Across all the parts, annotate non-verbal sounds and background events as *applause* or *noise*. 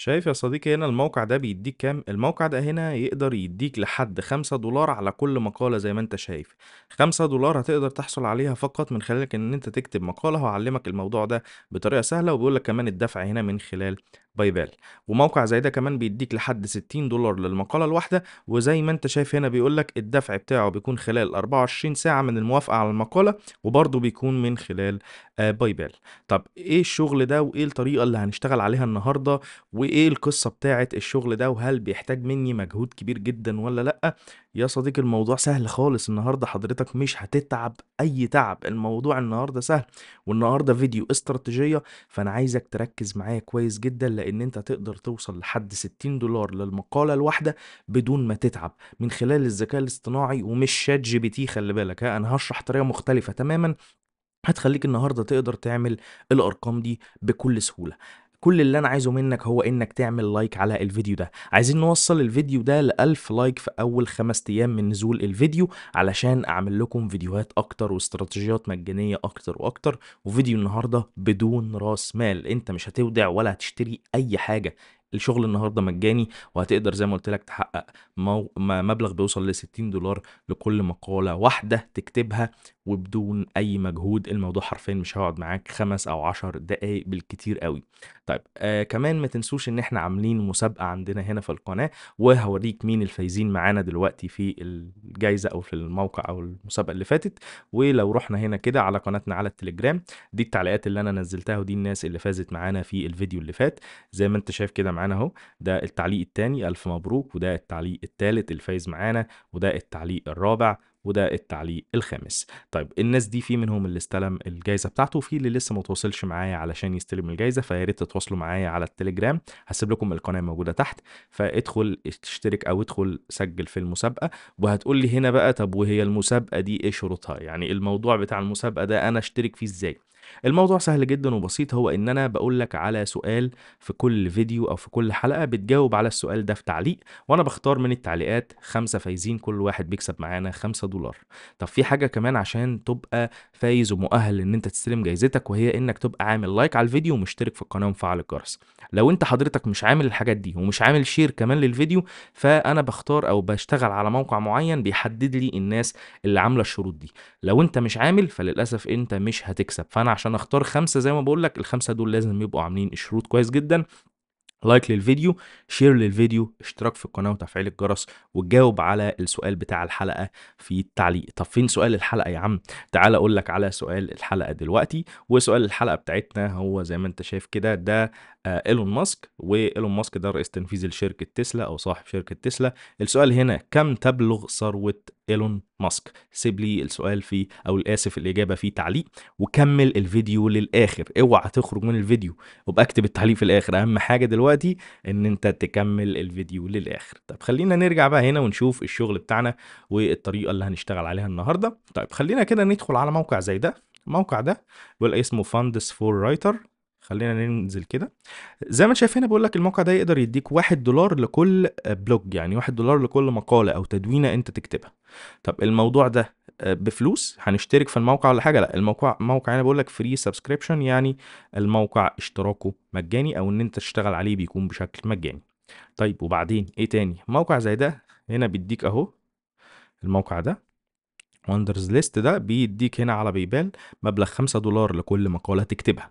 شايف يا صديقي هنا الموقع ده بيديك كام؟ الموقع ده هنا يقدر يديك لحد 5 دولار على كل مقالة زي ما انت شايف 5 دولار هتقدر تحصل عليها فقط من خلالك ان انت تكتب مقالة وعلمك الموضوع ده بطريقة سهلة وبيقولك كمان الدفع هنا من خلال بايبال وموقع زي ده كمان بيديك لحد 60 دولار للمقالة الواحدة وزي ما انت شايف هنا بيقول لك الدفع بتاعه بيكون خلال 24 ساعة من الموافقة على المقالة وبرضه بيكون من خلال آه، بايبال طب ايه الشغل ده وايه الطريقة اللي هنشتغل عليها النهاردة وايه القصة بتاعة الشغل ده وهل بيحتاج مني مجهود كبير جدا ولا لأ يا صديقي الموضوع سهل خالص النهارده حضرتك مش هتتعب اي تعب الموضوع النهارده سهل والنهارده فيديو استراتيجيه فانا عايزك تركز معايا كويس جدا لان انت تقدر توصل لحد 60 دولار للمقاله الواحده بدون ما تتعب من خلال الذكاء الاصطناعي ومش شات جي بي تي خلي بالك ها انا هشرح طريقه مختلفه تماما هتخليك النهارده تقدر تعمل الارقام دي بكل سهوله كل اللي انا عايزه منك هو انك تعمل لايك على الفيديو ده عايزين نوصل الفيديو ده ل 1000 لايك في اول خمس ايام من نزول الفيديو علشان اعمل لكم فيديوهات اكتر واستراتيجيات مجانيه اكتر واكتر وفيديو النهارده بدون راس مال انت مش هتودع ولا هتشتري اي حاجه الشغل النهارده مجاني وهتقدر زي ما قلت لك تحقق مو... مبلغ بيوصل ل 60 دولار لكل مقاله واحده تكتبها وبدون اي مجهود الموضوع حرفيا مش هيقعد معاك خمس او عشر دقايق بالكتير قوي طيب آه كمان ما تنسوش ان احنا عاملين مسابقه عندنا هنا في القناه وهوريك مين الفايزين معانا دلوقتي في الجائزه او في الموقع او المسابقه اللي فاتت ولو رحنا هنا كده على قناتنا على التليجرام دي التعليقات اللي انا نزلتها ودي الناس اللي فازت معانا في الفيديو اللي فات زي ما انت شايف كده معانا اهو ده التعليق الثاني الف مبروك وده التعليق الثالث الفايز معانا وده التعليق الرابع وده التعليق الخامس طيب الناس دي في منهم اللي استلم الجايزه بتاعته وفي اللي لسه ما معايا علشان يستلم الجايزه فيا ريت تتواصلوا معايا على التليجرام هسيب لكم القناه موجوده تحت فادخل اشترك او ادخل سجل في المسابقه وهتقول لي هنا بقى طب وهي المسابقه دي ايه شروطها يعني الموضوع بتاع المسابقه ده انا اشترك فيه ازاي الموضوع سهل جدا وبسيط هو ان انا بقول لك على سؤال في كل فيديو او في كل حلقه بتجاوب على السؤال ده في تعليق وانا بختار من التعليقات خمسه فايزين كل واحد بيكسب معانا 5 دولار طب في حاجه كمان عشان تبقى فايز ومؤهل ان انت تستلم جايزتك وهي انك تبقى عامل لايك على الفيديو ومشترك في القناه ومفعل الجرس لو انت حضرتك مش عامل الحاجات دي ومش عامل شير كمان للفيديو فانا بختار او بشتغل على موقع معين بيحدد لي الناس اللي عامله الشروط دي لو انت مش عامل فللاسف انت مش هتكسب فانا عشان اختار خمسه زي ما بقول لك الخمسه دول لازم يبقوا عاملين الشروط كويس جدا لايك للفيديو شير للفيديو اشتراك في القناه وتفعيل الجرس وتجاوب على السؤال بتاع الحلقه في التعليق طب فين سؤال الحلقه يا عم تعال اقول لك على سؤال الحلقه دلوقتي وسؤال الحلقه بتاعتنا هو زي ما انت شايف كده ده آه، ايلون ماسك وايلون ماسك ده رئيس تنفيذي لشركه تسلا او صاحب شركه تسلا السؤال هنا كم تبلغ ثروه ايلون ماسك سيب لي السؤال في او الاسف الاجابه في تعليق وكمل الفيديو للاخر اوعى تخرج من الفيديو وابقى اكتب التعليق في الاخر اهم حاجه دلوقتي ان انت تكمل الفيديو للاخر طب خلينا نرجع بقى هنا ونشوف الشغل بتاعنا والطريقه اللي هنشتغل عليها النهارده طيب خلينا كده ندخل على موقع زي ده الموقع ده بيبقى اسمه فاندس فور رايتر خلينا ننزل كده زي ما انت شايف هنا بيقول لك الموقع ده يقدر يديك واحد دولار لكل بلوج يعني واحد دولار لكل مقاله او تدوينه انت تكتبها طب الموضوع ده آه، بفلوس هنشترك في الموقع ولا حاجه لا الموقع موقع هنا بيقول لك فري سبسكريبشن يعني الموقع اشتراكه مجاني او ان انت تشتغل عليه بيكون بشكل مجاني طيب وبعدين ايه تاني موقع زي ده هنا بيديك اهو الموقع ده وندرز ليست ده بيديك هنا على بيبال مبلغ 5 دولار لكل مقالة تكتبها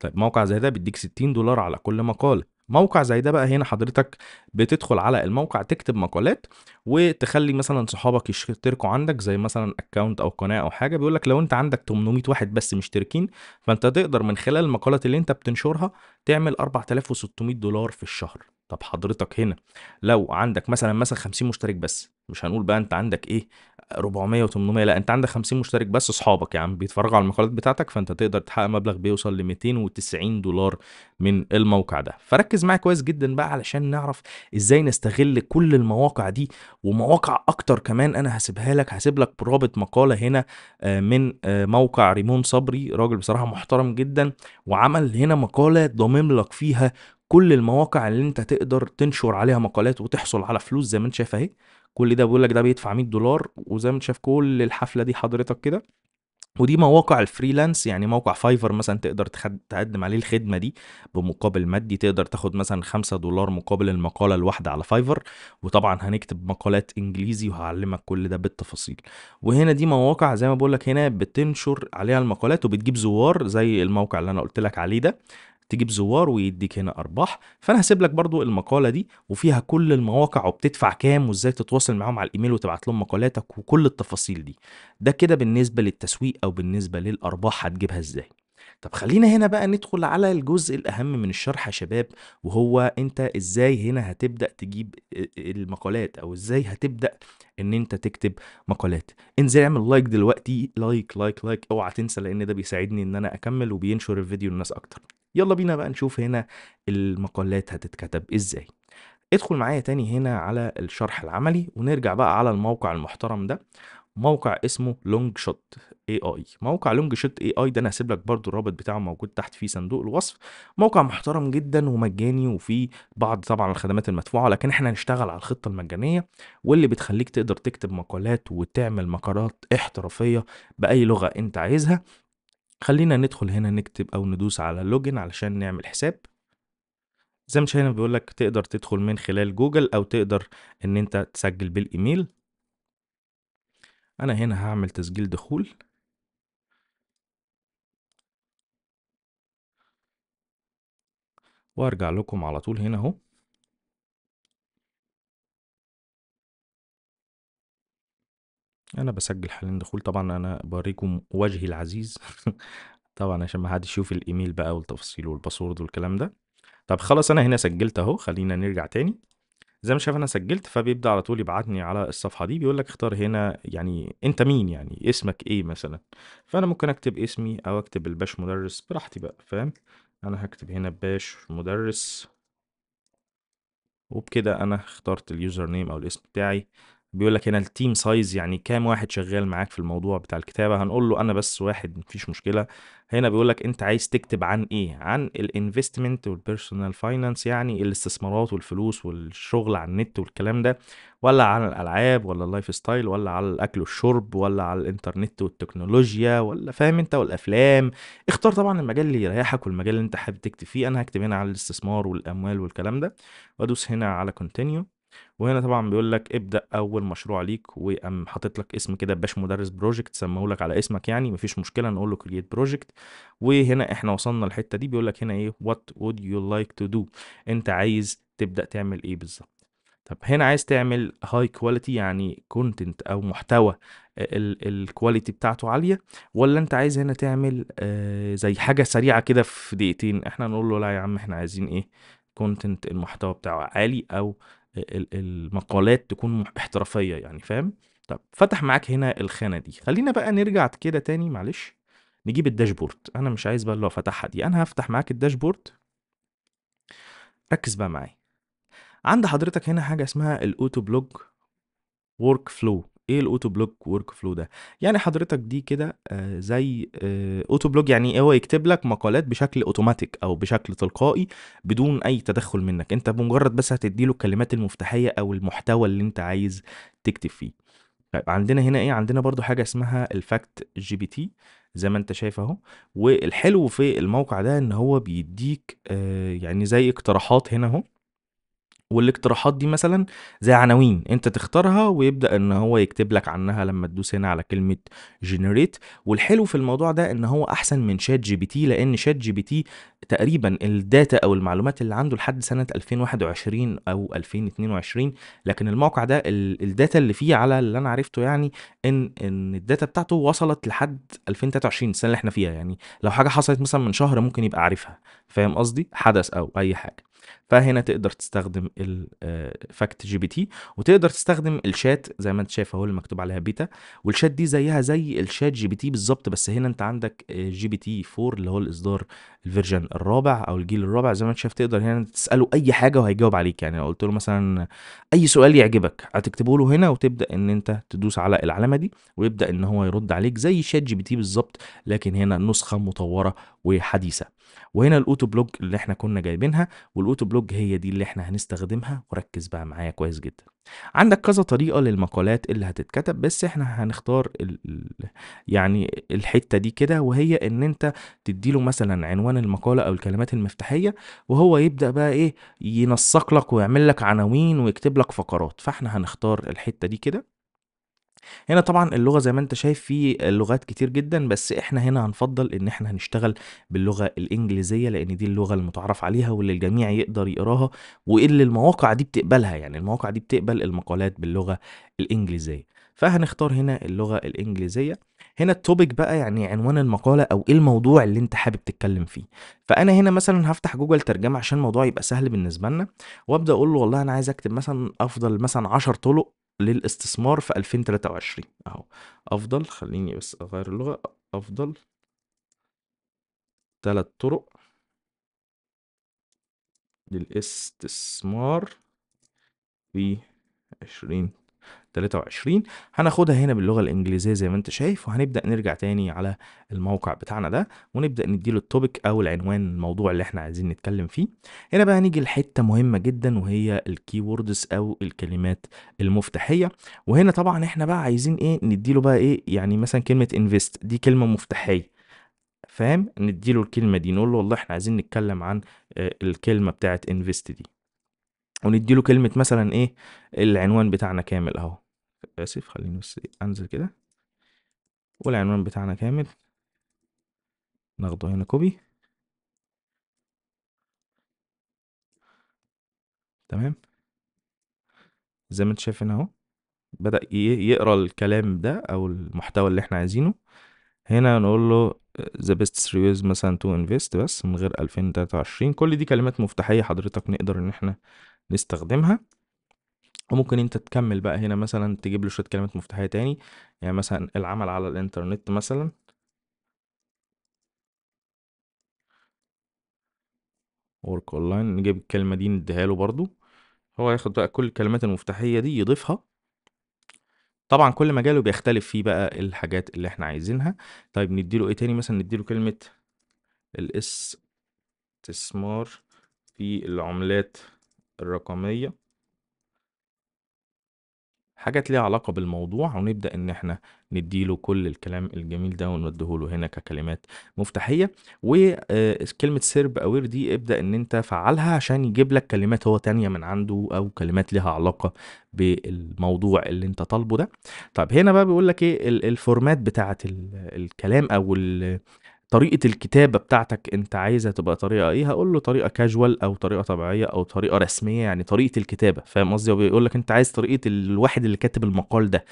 طيب موقع زي ده بيديك 60 دولار على كل مقالة موقع زي ده بقى هنا حضرتك بتدخل على الموقع تكتب مقالات وتخلي مثلا صحابك يشتركوا عندك زي مثلا اكونت او قناه او حاجه بيقول لك لو انت عندك 800 واحد بس مشتركين فانت تقدر من خلال المقالات اللي انت بتنشرها تعمل 4600 دولار في الشهر طب حضرتك هنا لو عندك مثلا مثلا 50 مشترك بس مش هنقول بقى انت عندك ايه 400 و800 لا انت عندك 50 مشترك بس اصحابك يا عم بيتفرجوا على المقالات بتاعتك فانت تقدر تحقق مبلغ بيوصل ل 290 دولار من الموقع ده فركز معايا كويس جدا بقى علشان نعرف ازاي نستغل كل المواقع دي ومواقع اكتر كمان انا هسيبها لك هسيب لك رابط مقاله هنا آه، من آه، موقع ريمون صبري راجل بصراحه محترم جدا وعمل هنا مقاله ضامن لك فيها كل المواقع اللي انت تقدر تنشر عليها مقالات وتحصل على فلوس زي ما انت شايف اهي كل ده بيقول لك ده بيدفع 100 دولار وزي ما انت شايف كل الحفله دي حضرتك كده ودي مواقع الفريلانس يعني موقع فايفر مثلا تقدر تقدم عليه الخدمه دي بمقابل مادي تقدر تاخد مثلا 5 دولار مقابل المقاله الواحده على فايفر وطبعا هنكتب مقالات انجليزي وهعلمك كل ده بالتفاصيل وهنا دي مواقع زي ما بقول لك هنا بتنشر عليها المقالات وبتجيب زوار زي الموقع اللي انا قلت لك عليه ده تجيب زوار ويديك هنا ارباح فانا هسيب لك برضو المقاله دي وفيها كل المواقع وبتدفع كام وازاي تتواصل معاهم على الايميل وتبعت لهم مقالاتك وكل التفاصيل دي ده كده بالنسبه للتسويق او بالنسبه للارباح هتجيبها ازاي طب خلينا هنا بقى ندخل على الجزء الأهم من الشرح يا شباب وهو أنت إزاي هنا هتبدأ تجيب المقالات أو إزاي هتبدأ إن أنت تكتب مقالات انزل اعمل لايك دلوقتي لايك لايك لايك اوعى تنسى لأن ده بيساعدني إن أنا أكمل وبينشر الفيديو للناس أكتر يلا بينا بقى نشوف هنا المقالات هتتكتب ازاي ادخل معايا تاني هنا على الشرح العملي ونرجع بقى على الموقع المحترم ده موقع اسمه لونج شوت اي اي موقع لونج شوت اي اي ده انا هسيب لك برده الرابط بتاعه موجود تحت في صندوق الوصف موقع محترم جدا ومجاني وفيه بعض طبعا الخدمات المدفوعه لكن احنا هنشتغل على الخطه المجانيه واللي بتخليك تقدر تكتب مقالات وتعمل مقالات احترافيه باي لغه انت عايزها خلينا ندخل هنا نكتب او ندوس على لوجن علشان نعمل حساب زي ما هنا بيقول لك تقدر تدخل من خلال جوجل او تقدر ان انت تسجل بالايميل انا هنا هعمل تسجيل دخول وارجع لكم على طول هنا اهو أنا بسجل حاليًا دخول، طبعًا أنا بوريكم وجهي العزيز *laughs* طبعًا عشان ما حدّش يشوف الإيميل بقى والتفاصيل والباسورد والكلام ده. طب خلاص أنا هنا سجّلت أهو، خلّينا نرجع تاني. زي ما شايف أنا سجّلت، فبيبدأ على طول يبعتني على الصفحة دي، بيقول لك اختار هنا يعني أنت مين يعني، اسمك إيه مثلًا؟ فأنا ممكن أكتب اسمي أو أكتب الباش مدرس براحتي بقى فاهم؟ أنا هكتب هنا باش مدرس وبكده أنا اخترت اليوزر نيم أو الاسم بتاعي. بيقول لك هنا التيم سايز يعني كام واحد شغال معاك في الموضوع بتاع الكتابه هنقول له انا بس واحد مفيش مشكله هنا بيقول لك انت عايز تكتب عن ايه عن الانفستمنت والبيرسونال فاينانس يعني الاستثمارات والفلوس والشغل على النت والكلام ده ولا عن الالعاب ولا اللايف ستايل ولا على الاكل والشرب ولا على الانترنت والتكنولوجيا ولا فاهم انت والافلام اختار طبعا المجال اللي يريحك والمجال اللي انت حابب تكتب فيه انا هكتب هنا على الاستثمار والاموال والكلام ده وادوس هنا على كونتينيو وهنا طبعا بيقول لك ابدا اول مشروع ليك وقام حاطط لك اسم كده باش مدرس بروجكت سموه لك على اسمك يعني مفيش مشكله نقول له كرييت بروجكت وهنا احنا وصلنا الحته دي بيقول لك هنا ايه وات وود يو لايك تو دو انت عايز تبدا تعمل ايه بالظبط طب هنا عايز تعمل هاي كواليتي يعني كونتنت او محتوى الكواليتي بتاعته عاليه ولا انت عايز هنا تعمل آه، زي حاجه سريعه كده في دقيقتين احنا نقول له لا يا عم احنا عايزين ايه كونتنت المحتوى بتاعه عالي او المقالات تكون احترافيه يعني فاهم طب فتح معاك هنا الخانه دي خلينا بقى نرجع كده تاني معلش نجيب الداشبورد انا مش عايز بقى اللي هو فتحها دي انا هفتح معاك الداشبورد ركز بقى معايا عند حضرتك هنا حاجه اسمها الاوتو بلوج ورك فلو ايه الاوتو بلوك ورك فلو ده يعني حضرتك دي كده آه زي اوتو آه، بلوك يعني إيه؟ هو يكتب لك مقالات بشكل اوتوماتيك او بشكل تلقائي بدون اي تدخل منك انت بمجرد بس هتدي له الكلمات المفتاحيه او المحتوى اللي انت عايز تكتب فيه طيب عندنا هنا ايه عندنا برضو حاجه اسمها الفاكت جي بي تي زي ما انت شايف اهو والحلو في الموقع ده ان هو بيديك آه يعني زي اقتراحات هنا اهو والاقتراحات دي مثلا زي عناوين انت تختارها ويبدا ان هو يكتب لك عنها لما تدوس هنا على كلمه جنريت والحلو في الموضوع ده ان هو احسن من شات جي بي تي لان شات جي بي تي تقريبا الداتا او المعلومات اللي عنده لحد سنه 2021 او 2022 لكن الموقع ده الداتا اللي فيه على اللي انا عرفته يعني ان ان الداتا بتاعته وصلت لحد 2023 السنه اللي احنا فيها يعني لو حاجه حصلت مثلا من شهر ممكن يبقى عارفها فاهم قصدي حدث او اي حاجه فهنا تقدر تستخدم الفاكت جي بي تي وتقدر تستخدم الشات زي ما انت شايف اهو اللي مكتوب عليها بيتا والشات دي زيها زي الشات جي بي تي بالظبط بس هنا انت عندك جي بي تي 4 اللي هو الاصدار الفيرجن الرابع او الجيل الرابع زي ما انت شايف تقدر هنا تساله اي حاجه وهيجاوب عليك يعني لو قلت له مثلا اي سؤال يعجبك هتكتبه له هنا وتبدا ان انت تدوس على العلامه دي ويبدا ان هو يرد عليك زي شات جي بي تي بالظبط لكن هنا نسخه مطوره وحديثه وهنا الاوتو بلوج اللي احنا كنا جايبينها والاوتو بلوج هي دي اللي احنا هنستخدمها وركز بقى معايا كويس جدا عندك كذا طريقة للمقالات اللي هتتكتب بس احنا هنختار ال... يعني الحتة دي كده وهي ان انت تديله مثلا عنوان المقالة او الكلمات المفتاحية وهو يبدأ بقى ايه ينسق لك ويعمل لك عناوين ويكتب لك فقرات فاحنا هنختار الحتة دي كده هنا طبعا اللغة زي ما انت شايف في لغات كتير جدا بس احنا هنا هنفضل ان احنا هنشتغل باللغة الانجليزية لان دي اللغة المتعارف عليها واللي الجميع يقدر يقراها واللي المواقع دي بتقبلها يعني المواقع دي بتقبل المقالات باللغة الانجليزية فهنختار هنا اللغة الانجليزية هنا التوبيك بقى يعني عنوان المقالة أو إيه الموضوع اللي أنت حابب تتكلم فيه فأنا هنا مثلا هفتح جوجل ترجمة عشان الموضوع يبقى سهل بالنسبة لنا وأبدأ أقول له والله أنا عايز أكتب مثلا أفضل مثلا 10 طرق للاستثمار في 2023 اهو افضل خليني بس اغير اللغة افضل ثلاث طرق للاستثمار في عشرين 23 هناخدها هنا باللغه الانجليزيه زي ما انت شايف وهنبدا نرجع تاني على الموقع بتاعنا ده ونبدا نديله التوبيك او العنوان الموضوع اللي احنا عايزين نتكلم فيه هنا بقى نيجي لحته مهمه جدا وهي الكيوردز او الكلمات المفتاحيه وهنا طبعا احنا بقى عايزين ايه نديله بقى ايه يعني مثلا كلمه انفست دي كلمه مفتاحيه فاهم نديله الكلمه دي نقول له والله احنا عايزين نتكلم عن آه، الكلمه بتاعت انفست دي ونديله كلمه مثلا ايه العنوان بتاعنا كامل اهو اسف خليني بس إيه، انزل كده والعنوان بتاعنا كامل ناخده هنا كوبي تمام زي ما انت شايف هنا اهو بدأ يقرا الكلام ده او المحتوى اللي احنا عايزينه هنا نقول له ذا بيست سيريوز مثلا تو انفست بس من غير 2023 كل دي كلمات مفتاحيه حضرتك نقدر ان احنا نستخدمها وممكن انت تكمل بقى هنا مثلا تجيب له شويه كلمات مفتاحيه تاني يعني مثلا العمل على الانترنت مثلا ورك اونلاين نجيب الكلمه دي نديها له برضو هو ياخد بقى كل الكلمات المفتاحيه دي يضيفها طبعا كل مجاله بيختلف فيه بقى الحاجات اللي احنا عايزينها طيب نديله ايه تاني مثلا نديله كلمه الاستثمار في العملات الرقميه حاجات ليها علاقة بالموضوع ونبدأ إن إحنا نديله كل الكلام الجميل ده ونوديه له هنا ككلمات مفتاحية وكلمة آه، سيرب أوير دي ابدأ إن أنت فعلها عشان يجيب لك كلمات هو تانية من عنده أو كلمات ليها علاقة بالموضوع اللي أنت طالبه ده طب هنا بقى بيقول لك إيه الفورمات بتاعة الكلام أو طريقة الكتابة بتاعتك أنت عايزها تبقى طريقة إيه هقول له طريقة كاجوال أو طريقة طبيعية أو طريقة رسمية يعني طريقة الكتابة فاهم قصدي هو بيقول لك أنت عايز طريقة الواحد اللي كاتب المقال ده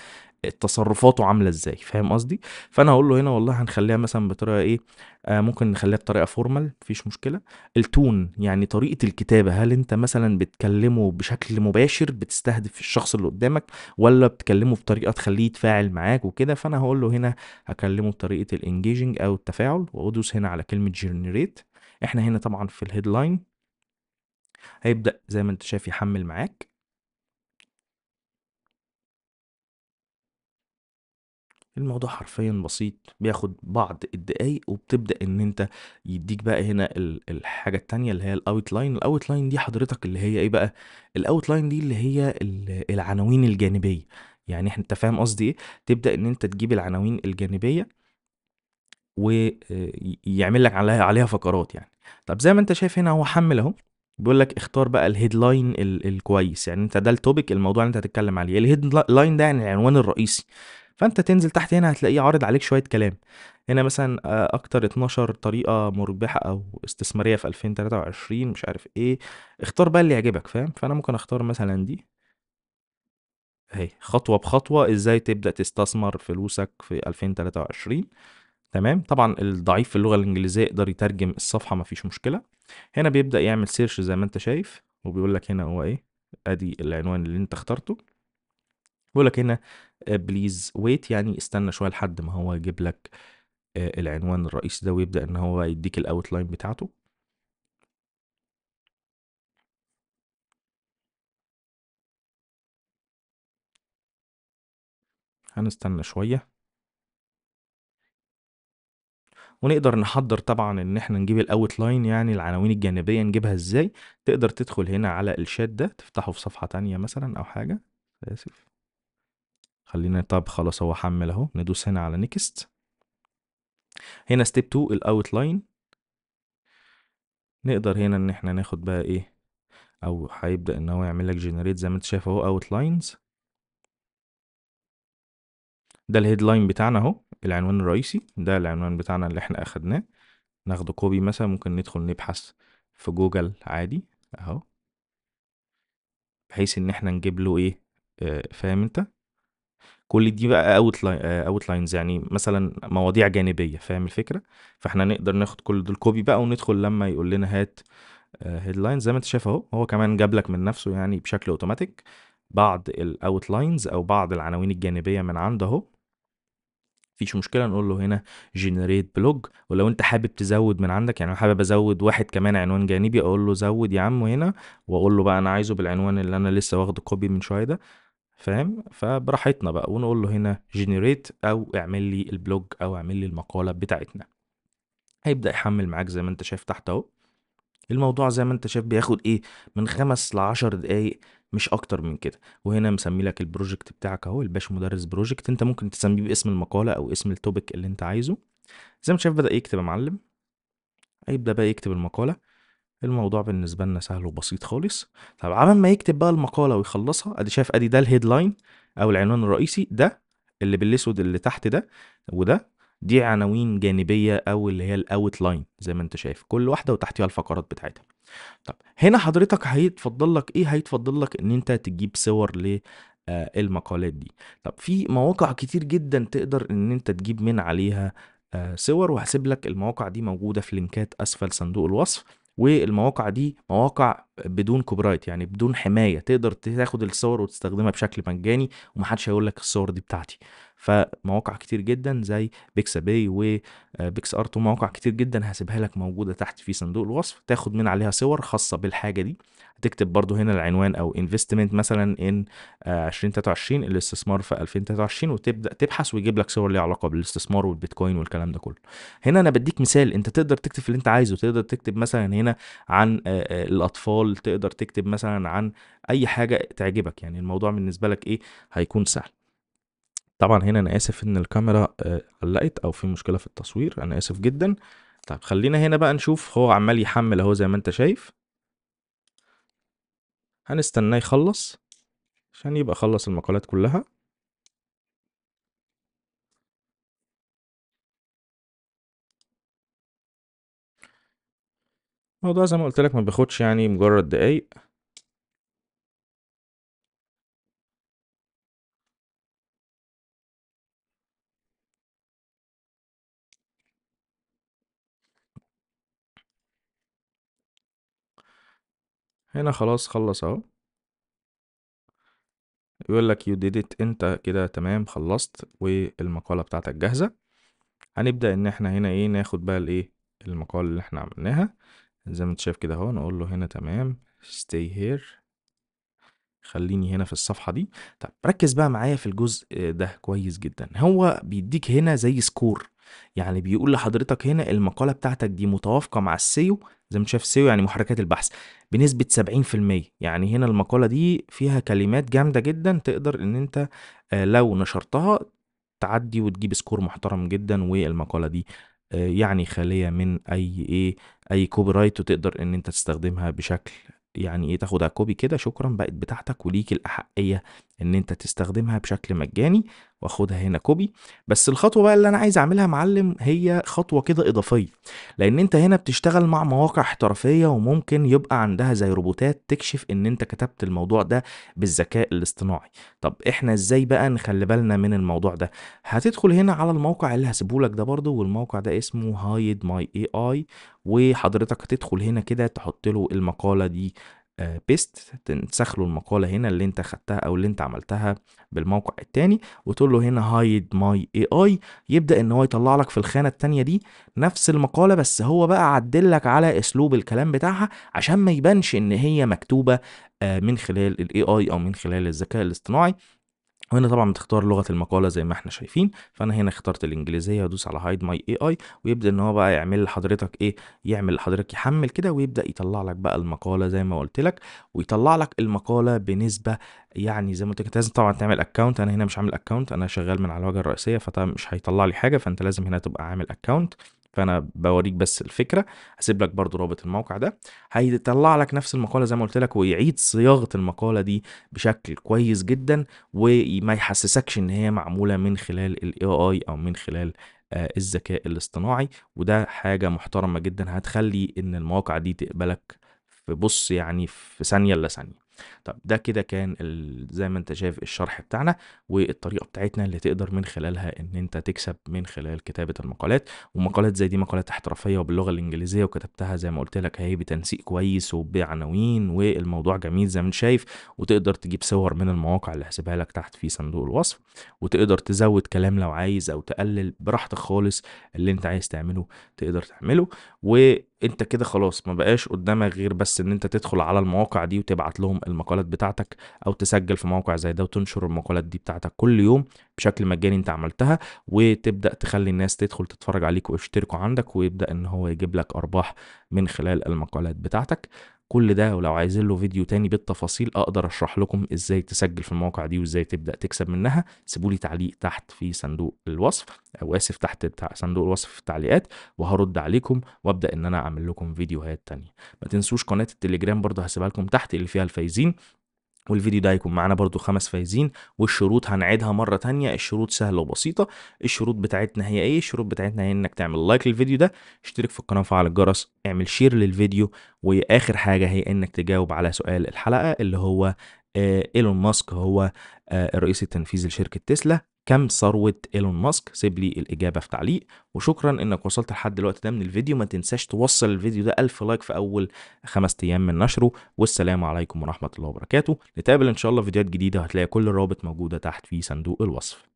تصرفاته عامله ازاي فاهم قصدي فانا هقول له هنا والله هنخليها مثلا بطريقه ايه آه ممكن نخليها بطريقه فورمال مفيش مشكله التون يعني طريقه الكتابه هل انت مثلا بتكلمه بشكل مباشر بتستهدف الشخص اللي قدامك ولا بتكلمه بطريقه تخليه يتفاعل معاك وكده فانا هقول له هنا هكلمه بطريقه الانجيجنج او التفاعل وادوس هنا على كلمه جنريت احنا هنا طبعا في الهيدلاين هيبدا زي ما انت شايف يحمل معاك الموضوع حرفيا بسيط بياخد بعض الدقايق وبتبدأ ان انت يديك بقى هنا الحاجة التانية اللي هي الاوت لاين الاوت لاين دي حضرتك اللي هي ايه بقى الاوت لاين دي اللي هي العناوين الجانبية يعني إحنا- انت فاهم قصدي ايه تبدأ ان انت تجيب العناوين الجانبية ويعمل آه، لك عليها عليها فقرات يعني طب زي ما انت شايف هنا هو حمل اهو بيقول لك اختار بقى الهيدلاين لاين الكويس يعني انت ده التوبيك الموضوع اللي انت هتتكلم عليه الهيدلاين ده يعني العنوان الرئيسي فانت تنزل تحت هنا هتلاقيه عارض عليك شويه كلام هنا مثلا آه، اكتر 12 طريقه مربحه او استثماريه في 2023 مش عارف ايه اختار بقى اللي يعجبك فاهم فانا ممكن اختار مثلا دي اهي خطوه بخطوه ازاي تبدا تستثمر فلوسك في 2023 تمام طبعا الضعيف في اللغه الانجليزيه يقدر يترجم الصفحه مفيش مشكله هنا بيبدا يعمل سيرش زي ما انت شايف وبيقول لك هنا هو ايه ادي العنوان اللي انت اخترته بيقول لك هنا بليز آه، ويت يعني استنى شويه لحد ما هو يجيب لك آه، العنوان الرئيسي ده ويبدا ان هو يديك الاوتلاين بتاعته هنستنى شوية ونقدر نحضر طبعا ان احنا نجيب الاوت لاين يعني العناوين الجانبية نجيبها ازاي تقدر تدخل هنا على الشات ده تفتحه في صفحة تانية مثلا او حاجة اسف خلينا طب خلاص هو حمل اهو ندوس هنا على نيكست هنا ستيب 2 الاوت لاين نقدر هنا ان احنا ناخد بقى ايه او هيبدا ان هو يعمل لك جنريت زي ما انت شايف اهو اوت لاينز ده الهيد لاين بتاعنا اهو العنوان الرئيسي ده العنوان بتاعنا اللي احنا اخدناه ناخده كوبي مثلا ممكن ندخل نبحث في جوجل عادي اهو بحيث ان احنا نجيب له ايه آه فاهم انت كل دي بقى اوت اوت لاينز يعني مثلا مواضيع جانبيه فاهم الفكره فاحنا نقدر ناخد كل دول كوبي بقى وندخل لما يقول لنا هات هيدلاين آه، زي ما انت شايف اهو هو كمان جاب لك من نفسه يعني بشكل اوتوماتيك بعض الاوت لاينز او بعض العناوين الجانبيه من عنده اهو مفيش مشكله نقول له هنا جنريت بلوج ولو انت حابب تزود من عندك يعني حابب ازود واحد كمان عنوان جانبي اقول له زود يا عم هنا واقول له بقى انا عايزه بالعنوان اللي انا لسه واخده كوبي من شويه ده فاهم فبراحتنا بقى ونقول له هنا جنريت او اعمل لي البلوج او اعمل لي المقالة بتاعتنا هيبدأ يحمل معاك زي ما انت شايف تحت اهو الموضوع زي ما انت شايف بياخد ايه من خمس لعشر دقايق مش اكتر من كده وهنا مسمي لك البروجكت بتاعك اهو الباش مدرس بروجكت انت ممكن تسميه باسم المقالة او اسم التوبيك اللي انت عايزه زي ما انت شايف بدأ يكتب يا معلم هيبدأ بقى يكتب المقالة الموضوع بالنسبه لنا سهل وبسيط خالص طب عمل ما يكتب بقى المقاله ويخلصها ادي شايف ادي ده الهيدلاين او العنوان الرئيسي ده اللي بالاسود اللي تحت ده وده دي عناوين جانبيه او اللي هي الاوت لاين زي ما انت شايف كل واحده وتحتيها الفقرات بتاعتها طب هنا حضرتك هيتفضل لك ايه هيتفضل لك ان انت تجيب صور ل آه، المقالات دي طب في مواقع كتير جدا تقدر ان انت تجيب من عليها آه، صور وهسيب لك المواقع دي موجوده في لينكات اسفل صندوق الوصف والمواقع دي مواقع بدون كوبرايت يعني بدون حمايه تقدر تاخد الصور وتستخدمها بشكل مجاني ومحدش هيقول لك الصور دي بتاعتي فمواقع كتير جدا زي آه، بيكس بي وبيكس ارت ومواقع كتير جدا هسيبها لك موجوده تحت في صندوق الوصف تاخد من عليها صور خاصه بالحاجه دي تكتب برضو هنا العنوان او انفستمنت مثلا ان آه، 2023 الاستثمار في 2023 وتبدا تبحث ويجيب لك صور ليها علاقه بالاستثمار والبيتكوين والكلام ده كله هنا انا بديك مثال انت تقدر تكتب اللي انت عايزه تقدر تكتب مثلا هنا عن آه، الاطفال تقدر تكتب مثلا عن اي حاجه تعجبك يعني الموضوع بالنسبه لك ايه هيكون سهل طبعا هنا انا اسف ان الكاميرا علقت آه، او في مشكله في التصوير انا اسف جدا طب خلينا هنا بقى نشوف هو عمال يحمل اهو زي ما انت شايف هنستناه يخلص عشان يبقى خلص المقالات كلها الموضوع زي ما قلت لك ما بياخدش يعني مجرد دقايق هنا خلاص خلص اهو يقول لك يو ديديت انت كده تمام خلصت والمقالة بتاعتك جاهزة هنبدأ ان احنا هنا ايه ناخد بقى الايه المقالة اللي احنا عملناها زي ما انت شايف كده اهو نقول له هنا تمام stay here خليني هنا في الصفحه دي طب ركز بقى معايا في الجزء آه، ده كويس جدا هو بيديك هنا زي سكور يعني بيقول لحضرتك هنا المقاله بتاعتك دي متوافقه مع السيو زي ما شايف سيو يعني محركات البحث بنسبه 70% يعني هنا المقاله دي فيها كلمات جامده جدا تقدر ان انت آه، لو نشرتها تعدي وتجيب سكور محترم جدا والمقاله دي آه، يعني خاليه من اي ايه اي كوبي رايت وتقدر ان انت تستخدمها بشكل يعني ايه تاخدها كوبي كده شكرا بقت بتاعتك وليك الأحقية إن أنت تستخدمها بشكل مجاني واخدها هنا كوبي بس الخطوه بقى اللي انا عايز اعملها يا معلم هي خطوه كده اضافيه لان انت هنا بتشتغل مع مواقع احترافيه وممكن يبقى عندها زي روبوتات تكشف ان انت كتبت الموضوع ده بالذكاء الاصطناعي طب احنا ازاي بقى نخلي بالنا من الموضوع ده هتدخل هنا على الموقع اللي هسيبهولك ده برده والموقع ده اسمه هايد ماي اي اي وحضرتك هتدخل هنا كده تحط له المقاله دي بيست آه، تنسخ له المقاله هنا اللي انت خدتها او اللي انت عملتها بالموقع التاني وتقول له هنا هايد ماي اي اي يبدا ان هو يطلع لك في الخانه التانيه دي نفس المقاله بس هو بقى عدل لك على اسلوب الكلام بتاعها عشان ما يبانش ان هي مكتوبه آه، من خلال الاي اي او من خلال الذكاء الاصطناعي وهنا طبعا بتختار لغه المقاله زي ما احنا شايفين فانا هنا اخترت الانجليزيه وادوس على هايد ماي اي اي ويبدا ان هو بقى يعمل لحضرتك ايه يعمل لحضرتك يحمل كده ويبدا يطلع لك بقى المقاله زي ما قلت لك ويطلع لك المقاله بنسبه يعني زي ما قلت لك لازم طبعا تعمل اكونت انا هنا مش عامل اكونت انا شغال من على الواجهه الرئيسيه فمش هيطلع لي حاجه فانت لازم هنا تبقى عامل اكونت فانا بوريك بس الفكره هسيب لك برضو رابط الموقع ده هيطلع لك نفس المقاله زي ما قلت لك ويعيد صياغه المقاله دي بشكل كويس جدا وما يحسسكش ان هي معموله من خلال الاي اي او من خلال آه، الذكاء الاصطناعي وده حاجه محترمه جدا هتخلي ان المواقع دي تقبلك في بص يعني في ثانيه الا ثانيه طب ده كده كان زي ما انت شايف الشرح بتاعنا والطريقه بتاعتنا اللي تقدر من خلالها ان انت تكسب من خلال كتابه المقالات ومقالات زي دي مقالات احترافيه وباللغه الانجليزيه وكتبتها زي ما قلت لك اهي بتنسيق كويس وبعناوين والموضوع جميل زي ما انت شايف وتقدر تجيب صور من المواقع اللي هسيبها لك تحت في صندوق الوصف وتقدر تزود كلام لو عايز او تقلل براحتك خالص اللي انت عايز تعمله تقدر تعمله و انت كده خلاص ما بقاش قدامك غير بس ان انت تدخل على المواقع دي وتبعت لهم المقالات بتاعتك او تسجل في موقع زي ده وتنشر المقالات دي بتاعتك كل يوم بشكل مجاني انت عملتها وتبدا تخلي الناس تدخل تتفرج عليك ويشتركوا عندك ويبدا ان هو يجيب لك ارباح من خلال المقالات بتاعتك كل ده ولو عايزين له فيديو تاني بالتفاصيل اقدر اشرح لكم ازاي تسجل في المواقع دي وازاي تبدا تكسب منها سيبوا لي تعليق تحت في صندوق الوصف او اسف تحت صندوق الوصف في التعليقات وهرد عليكم وابدا ان انا اعمل لكم فيديوهات تانية ما تنسوش قناه التليجرام برضه هسيبها لكم تحت اللي فيها الفايزين والفيديو ده هيكون معانا برضو خمس فايزين والشروط هنعيدها مرة تانية الشروط سهلة وبسيطة الشروط بتاعتنا هي ايه الشروط بتاعتنا هي انك تعمل لايك للفيديو ده اشترك في القناة وفعل الجرس اعمل شير للفيديو واخر حاجة هي انك تجاوب على سؤال الحلقة اللي هو آه، ايلون ماسك هو آه، الرئيس التنفيذي لشركة تسلا كم ثروة ايلون ماسك سيب لي الاجابة في تعليق وشكرا انك وصلت لحد الوقت ده من الفيديو ما تنساش توصل الفيديو ده ألف لايك في اول خمس ايام من نشره والسلام عليكم ورحمة الله وبركاته نتقابل ان شاء الله فيديوهات جديدة هتلاقي كل الرابط موجودة تحت في صندوق الوصف